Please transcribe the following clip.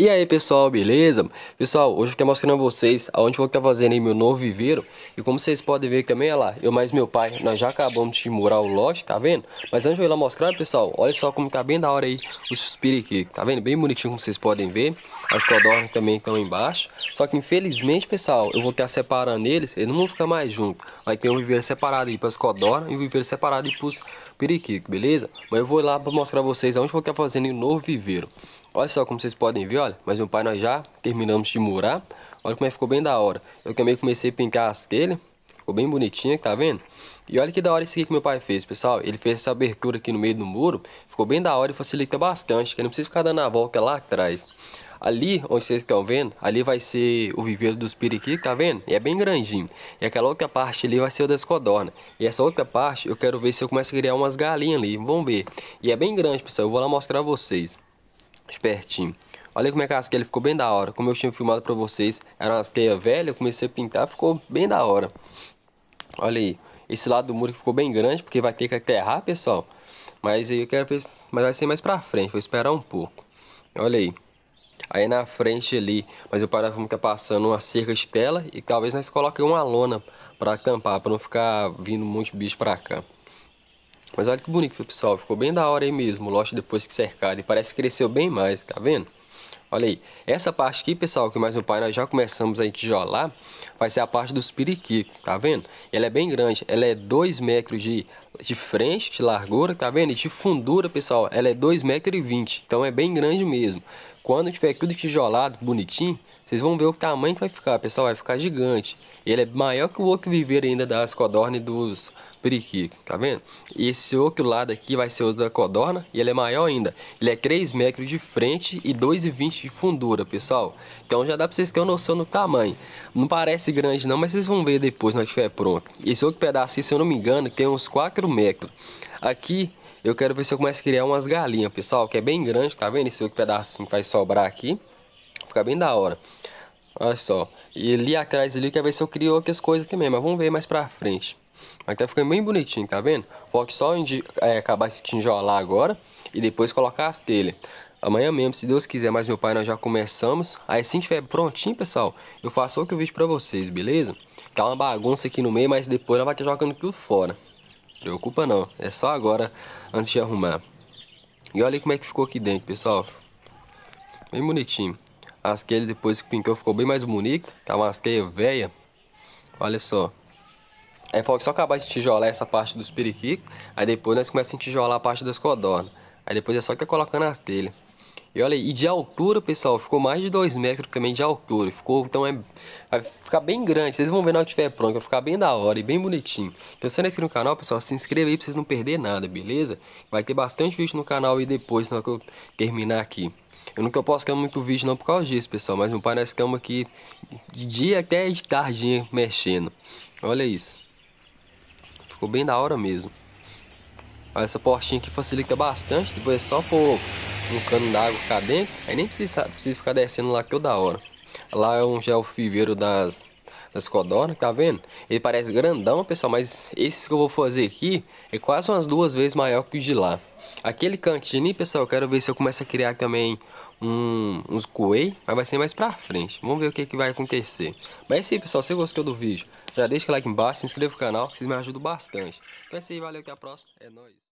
E aí pessoal, beleza? Pessoal, hoje eu vou estar mostrando a vocês aonde vou estar tá fazendo meu novo viveiro E como vocês podem ver também, olha lá, eu mais meu pai, nós já acabamos de murar o lote, tá vendo? Mas antes de eu ir lá mostrar, pessoal, olha só como tá bem da hora aí os periquitos, tá vendo? Bem bonitinho como vocês podem ver As codornas também estão embaixo Só que infelizmente, pessoal, eu vou estar separando eles, eles não vão ficar mais juntos Vai ter um viveiro separado aí as codornas e um viveiro separado aí pros periquitos, beleza? Mas eu vou lá pra mostrar a vocês aonde vou estar tá fazendo o novo viveiro Olha só como vocês podem ver, olha, mas meu pai nós já terminamos de murar. Olha como é ficou bem da hora. Eu também comecei a pintar as telhas, ficou bem bonitinha, tá vendo? E olha que da hora isso aqui que meu pai fez, pessoal. Ele fez essa abertura aqui no meio do muro, ficou bem da hora e facilita bastante, que não precisa ficar dando a volta lá atrás. Ali, onde vocês estão vendo, ali vai ser o viveiro dos periqui, tá vendo? E é bem grandinho. E aquela outra parte ali vai ser o das codorna. E essa outra parte, eu quero ver se eu começo a criar umas galinhas ali, vamos ver. E é bem grande, pessoal, eu vou lá mostrar a vocês espertinho. Olha como é que a asqueia ficou bem da hora. Como eu tinha filmado pra vocês, era uma asqueia velha, eu comecei a pintar, ficou bem da hora. Olha aí, esse lado do muro ficou bem grande, porque vai ter que aterrar, pessoal. Mas aí eu quero ver, mas vai ser mais pra frente, vou esperar um pouco. Olha aí. Aí na frente ali, mas eu parava está passando uma cerca de tela e talvez nós coloquemos uma lona para tampar, para não ficar vindo um monte de bicho para cá. Mas olha que bonito, pessoal. Ficou bem da hora aí mesmo, o lote depois que cercado. E parece que cresceu bem mais, tá vendo? Olha aí, essa parte aqui, pessoal, que mais um pai nós já começamos a tijolar, vai ser a parte dos periquitos, tá vendo? Ela é bem grande, ela é 2 metros de, de frente, de largura, tá vendo? E de fundura, pessoal, ela é 2,20 metros e então é bem grande mesmo. Quando tiver tudo tijolado, bonitinho, vocês vão ver o tamanho que vai ficar, pessoal, vai ficar gigante. Ele é maior que o outro viveiro ainda das codornas e dos periquito, tá vendo? E esse outro lado aqui vai ser o da codorna e ele é maior ainda. Ele é 3 metros de frente e 2,20 de fundura, pessoal. Então já dá pra vocês terem uma noção do tamanho. Não parece grande não, mas vocês vão ver depois naquele que estiver pronto. Esse outro pedaço, se eu não me engano, tem uns 4 metros. Aqui eu quero ver se eu começo a criar umas galinhas, pessoal, que é bem grande, tá vendo? Esse outro pedacinho que vai sobrar aqui. Fica bem da hora. Olha só. E ali atrás ali, quer ver se eu criou aqui as coisas também. mesmo. Mas vamos ver mais pra frente. Aqui tá ficando bem bonitinho, tá vendo? Vou só é, acabar esse tijolar agora. E depois colocar as telhas. Amanhã mesmo, se Deus quiser, mas meu pai, nós já começamos. Aí assim que estiver prontinho, pessoal, eu faço outro vídeo pra vocês, beleza? Tá uma bagunça aqui no meio, mas depois ela vai estar jogando tudo fora. Preocupa não, é só agora, antes de arrumar. E olha como é que ficou aqui dentro, pessoal. Bem bonitinho. Lasquei ele depois que pintou, ficou bem mais bonito. Tá uma asqueia velha. Olha só. Aí é falou que só acabar de tijolar essa parte dos periquitos. Aí depois nós começamos a tijolar a parte das codornas. Aí depois é só que tá colocando as telhas. E olha aí, e de altura, pessoal, ficou mais de 2 metros também de altura. Ficou, então é. Vai ficar bem grande. Vocês vão ver na hora que estiver pronto. Vai ficar bem da hora e bem bonitinho. Então, se não é inscrito no canal, pessoal, se inscreva aí pra vocês não perderem nada, beleza? Vai ter bastante vídeo no canal aí depois, na hora que eu terminar aqui. Eu não posso ficar muito vídeo não por causa disso, pessoal. Mas meu pai nós estamos aqui de dia até de tardinha mexendo. Olha isso. Ficou bem da hora mesmo. Essa portinha aqui facilita bastante. Depois é só pôr um cano d'água cá dentro, aí nem precisa, precisa ficar descendo lá que toda hora. Lá é um geofiveiro das, das codornas, tá vendo? Ele parece grandão, pessoal, mas esses que eu vou fazer aqui é quase umas duas vezes maior que o de lá. Aquele cantinho pessoal, eu quero ver se eu começo a criar também um, uns coei, mas vai ser mais pra frente. Vamos ver o que, que vai acontecer. Mas é sim, pessoal, se você gostou do vídeo, já deixa o like embaixo, se inscreva no canal, que vocês me ajudam bastante. Então é isso aí, valeu, até a próxima, é nóis.